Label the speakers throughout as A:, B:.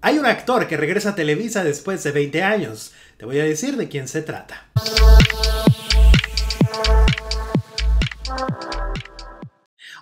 A: Hay un actor que regresa a Televisa después de 20 años. Te voy a decir de quién se trata.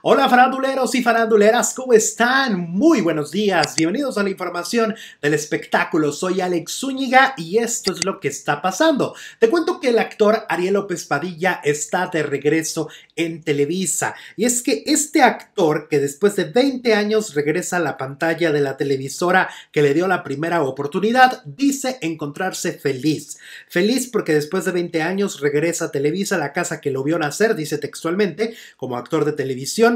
A: Hola faranduleros y faranduleras, ¿cómo están? Muy buenos días, bienvenidos a la información del espectáculo. Soy Alex Zúñiga y esto es lo que está pasando. Te cuento que el actor Ariel López Padilla está de regreso en Televisa. Y es que este actor que después de 20 años regresa a la pantalla de la televisora que le dio la primera oportunidad, dice encontrarse feliz. Feliz porque después de 20 años regresa a Televisa, la casa que lo vio nacer, dice textualmente, como actor de televisión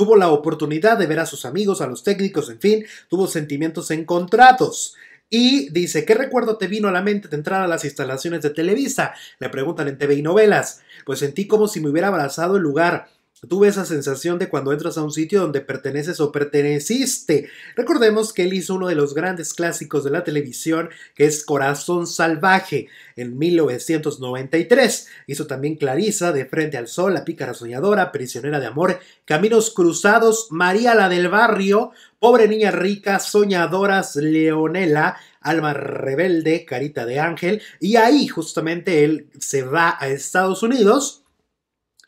A: Tuvo la oportunidad de ver a sus amigos, a los técnicos, en fin, tuvo sentimientos encontrados. Y dice, ¿qué recuerdo te vino a la mente de entrar a las instalaciones de Televisa? Le preguntan en TV y novelas. Pues sentí como si me hubiera abrazado el lugar Tuve esa sensación de cuando entras a un sitio donde perteneces o perteneciste. Recordemos que él hizo uno de los grandes clásicos de la televisión, que es Corazón Salvaje, en 1993. Hizo también Clarisa, De Frente al Sol, La Pícara Soñadora, Prisionera de Amor, Caminos Cruzados, María la del Barrio, Pobre Niña Rica, Soñadoras, Leonela, Alma Rebelde, Carita de Ángel. Y ahí justamente él se va a Estados Unidos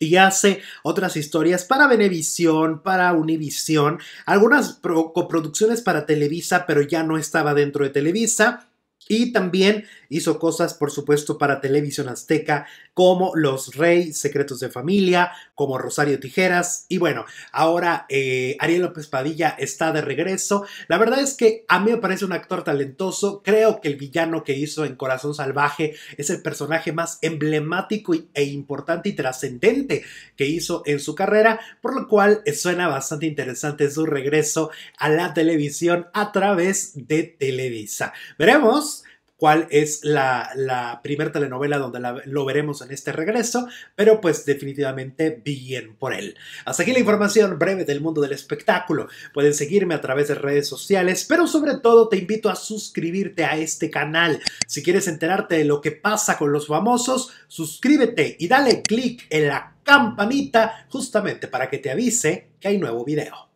A: y hace otras historias para Venevisión, para Univisión, algunas coproducciones para Televisa, pero ya no estaba dentro de Televisa. Y también hizo cosas, por supuesto, para televisión azteca, como Los Reyes, Secretos de Familia, como Rosario Tijeras. Y bueno, ahora eh, Ariel López Padilla está de regreso. La verdad es que a mí me parece un actor talentoso. Creo que el villano que hizo en Corazón Salvaje es el personaje más emblemático e importante y trascendente que hizo en su carrera, por lo cual eh, suena bastante interesante su regreso a la televisión a través de Televisa. Veremos cuál es la, primera telenovela donde lo veremos en este regreso, pero pues definitivamente bien por él. Hasta aquí la información breve del mundo del espectáculo. Pueden seguirme a través de redes sociales, pero sobre todo te invito a suscribirte a este canal. Si quieres enterarte de lo que pasa con los famosos, suscríbete y dale click en la campanita justamente para que te avise que hay nuevo video.